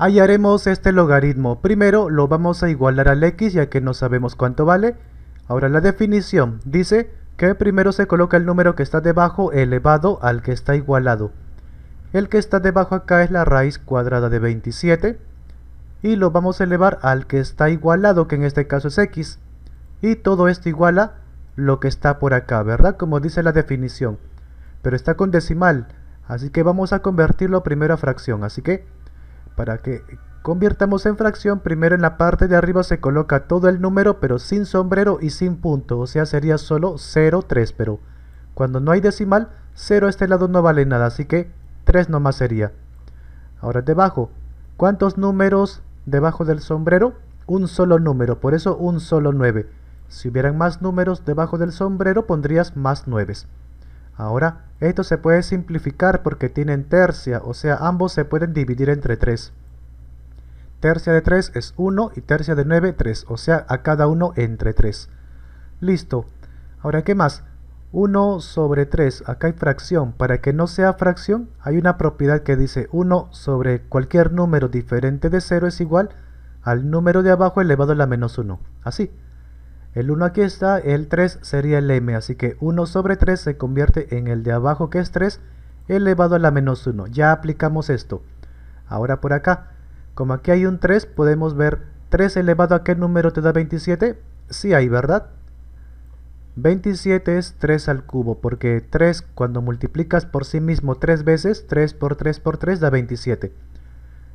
Hallaremos este logaritmo. Primero lo vamos a igualar al x ya que no sabemos cuánto vale. Ahora la definición dice que primero se coloca el número que está debajo elevado al que está igualado. El que está debajo acá es la raíz cuadrada de 27 y lo vamos a elevar al que está igualado, que en este caso es x. Y todo esto iguala lo que está por acá, ¿verdad? Como dice la definición. Pero está con decimal, así que vamos a convertirlo primero a fracción. Así que para que convirtamos en fracción, primero en la parte de arriba se coloca todo el número, pero sin sombrero y sin punto. O sea, sería solo 3, pero cuando no hay decimal, 0 a este lado no vale nada, así que 3 nomás sería. Ahora debajo, ¿cuántos números debajo del sombrero? Un solo número, por eso un solo 9. Si hubieran más números debajo del sombrero, pondrías más 9. Ahora, esto se puede simplificar porque tienen tercia, o sea, ambos se pueden dividir entre 3. Tercia de 3 es 1 y tercia de 9, 3, o sea, a cada uno entre 3. Listo. Ahora, ¿qué más? 1 sobre 3, acá hay fracción, para que no sea fracción hay una propiedad que dice 1 sobre cualquier número diferente de 0 es igual al número de abajo elevado a la menos 1, así. El 1 aquí está, el 3 sería el m, así que 1 sobre 3 se convierte en el de abajo que es 3 elevado a la menos 1. Ya aplicamos esto. Ahora por acá, como aquí hay un 3, podemos ver 3 elevado a qué número te da 27. Sí hay, ¿verdad? 27 es 3 al cubo, porque 3 cuando multiplicas por sí mismo 3 veces, 3 por 3 por 3 da 27.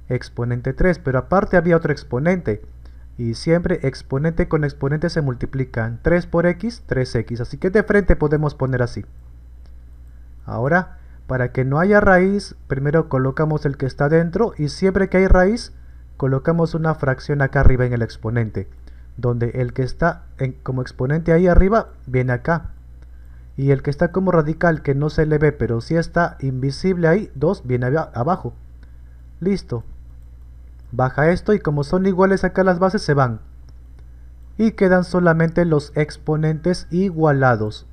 Exponente 3, pero aparte había otro exponente. Y siempre exponente con exponente se multiplican. 3 por x, 3x. Así que de frente podemos poner así. Ahora, para que no haya raíz, primero colocamos el que está dentro. Y siempre que hay raíz, colocamos una fracción acá arriba en el exponente. Donde el que está como exponente ahí arriba, viene acá. Y el que está como radical, que no se le ve, pero sí está invisible ahí, 2, viene abajo. Listo. Baja esto y como son iguales acá las bases se van. Y quedan solamente los exponentes igualados.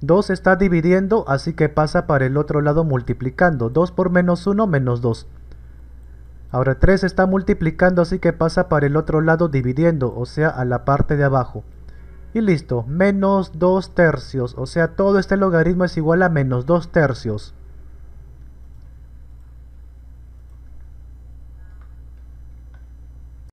2 está dividiendo, así que pasa para el otro lado multiplicando. 2 por menos 1, menos 2. Ahora 3 está multiplicando, así que pasa para el otro lado dividiendo, o sea, a la parte de abajo. Y listo, menos 2 tercios, o sea, todo este logaritmo es igual a menos 2 tercios.